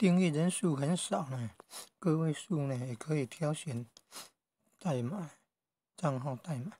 订阅人数很少呢，个位数呢，也可以挑选代码、账号代码。